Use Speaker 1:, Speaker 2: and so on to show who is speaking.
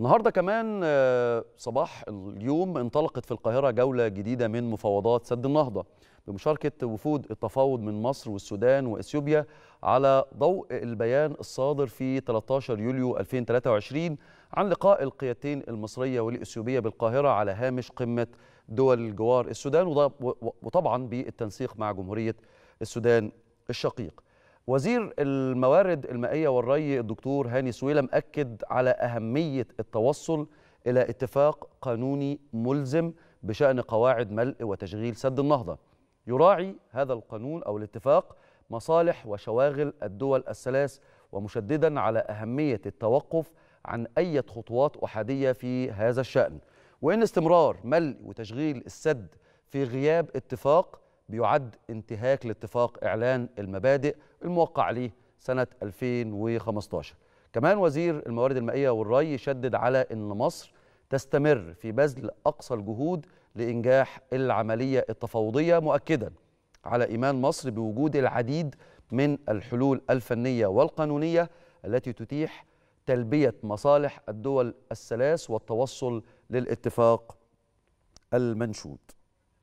Speaker 1: النهارده كمان آه، صباح اليوم انطلقت في القاهره جوله جديده من مفاوضات سد النهضه بمشاركه وفود التفاوض من مصر والسودان واثيوبيا على ضوء البيان الصادر في 13 يوليو 2023 عن لقاء القيادتين المصريه والاثيوبيه بالقاهره على هامش قمه دول الجوار السودان وطبعا بالتنسيق مع جمهوريه السودان الشقيق. وزير الموارد المائية والري الدكتور هاني سويلم أكد على أهمية التوصل إلى اتفاق قانوني ملزم بشأن قواعد ملء وتشغيل سد النهضة يراعي هذا القانون أو الاتفاق مصالح وشواغل الدول الثلاث ومشددا على أهمية التوقف عن أي خطوات أحادية في هذا الشأن وإن استمرار ملء وتشغيل السد في غياب اتفاق بيعد انتهاك لاتفاق إعلان المبادئ الموقع عليه سنة 2015 كمان وزير الموارد المائية والري شدد على أن مصر تستمر في بذل أقصى الجهود لإنجاح العملية التفاوضية مؤكدا على إيمان مصر بوجود العديد من الحلول الفنية والقانونية التي تتيح تلبية مصالح الدول الثلاث والتوصل للاتفاق المنشود